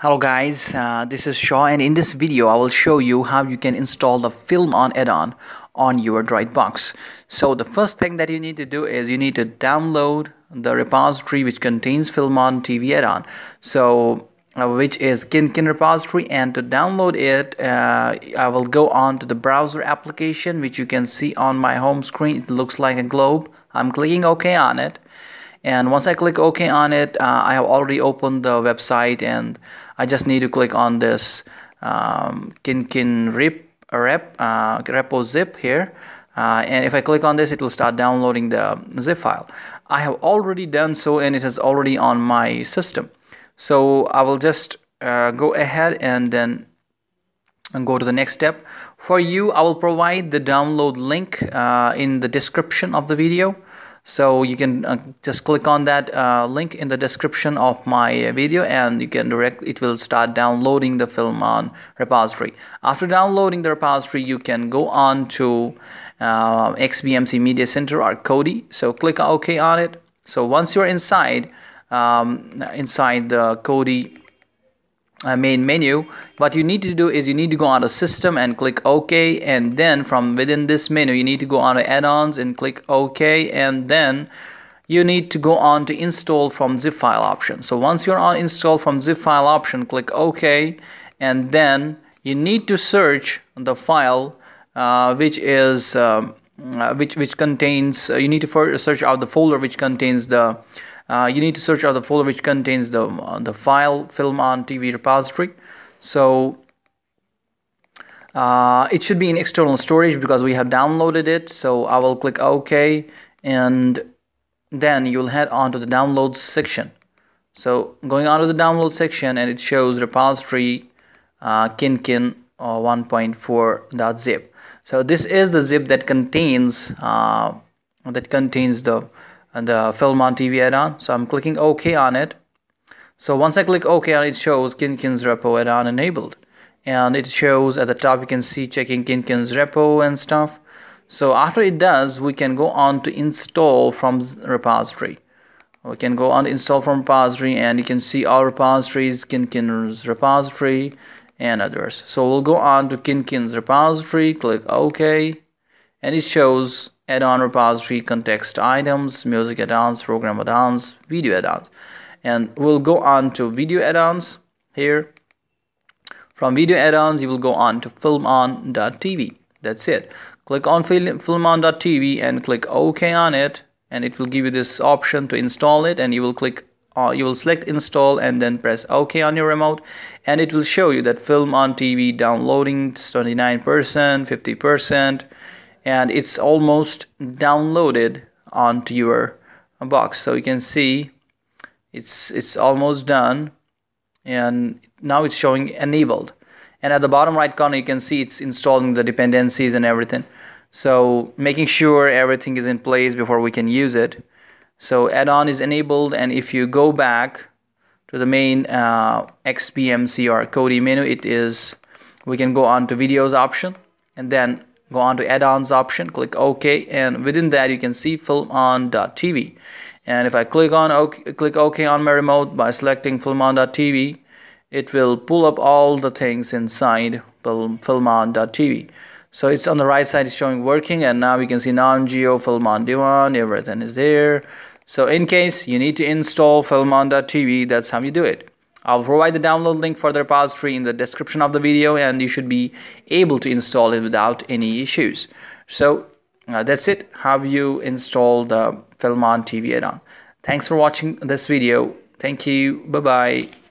Hello guys, uh, this is Shaw and in this video I will show you how you can install the Film On add-on on your Dropbox. So the first thing that you need to do is you need to download the repository which contains Film On TV add-on. So uh, which is Kinkin repository and to download it uh, I will go on to the browser application which you can see on my home screen. It looks like a globe. I'm clicking OK on it and once I click OK on it uh, I have already opened the website and I just need to click on this um, Kinkin rip, uh, rep, uh, repo zip here uh, and if I click on this it will start downloading the zip file I have already done so and it is already on my system so I will just uh, go ahead and then and go to the next step for you I will provide the download link uh, in the description of the video so you can uh, just click on that uh, link in the description of my video and you can direct it will start downloading the film on repository after downloading the repository you can go on to uh, XBMC Media Center or Kodi so click OK on it so once you're inside um, inside the Kodi main menu what you need to do is you need to go on the system and click ok and then from within this menu you need to go on the add-ons and click ok and then you need to go on to install from zip file option so once you're on install from zip file option click ok and then you need to search the file uh, which is um, uh, which which contains uh, you need to first search out the folder which contains the uh, you need to search out the folder which contains the uh, the file film on TV repository so uh, it should be in external storage because we have downloaded it so I will click OK and then you'll head on to the downloads section so going on to the download section and it shows repository uh, kinkin 1.4.zip so this is the zip that contains uh, that contains the the film on TV add-on so I'm clicking OK on it so once I click OK on it shows Kinkin's repo add-on enabled and it shows at the top you can see checking Kinkin's repo and stuff so after it does we can go on to install from repository we can go on to install from repository and you can see our repositories kinkin's repository and others. So we'll go on to Kinkin's repository, click OK, and it shows add-on repository, context items, music add-ons, program add-ons, video add-ons. And we'll go on to video add-ons here. From video add-ons, you will go on to filmon.tv. That's it. Click on filmon.tv and click OK on it and it will give you this option to install it and you will click uh, you will select install and then press OK on your remote and it will show you that film on TV downloading 29%, 50% and it's almost downloaded onto your box so you can see it's it's almost done and now it's showing enabled and at the bottom right corner you can see it's installing the dependencies and everything so making sure everything is in place before we can use it so add-on is enabled and if you go back to the main uh, XBMC or Kodi menu, it is, we can go on to videos option and then go on to add-ons option, click OK and within that you can see film TV. And if I click on OK, click OK on my remote by selecting film TV, it will pull up all the things inside film TV. So it's on the right side, it's showing working, and now we can see non-geo Filmon one everything is there. So in case you need to install TV, that's how you do it. I'll provide the download link for the repository in the description of the video and you should be able to install it without any issues. So uh, that's it, how you install the Filmon TV add-on. Thanks for watching this video. Thank you. Bye-bye.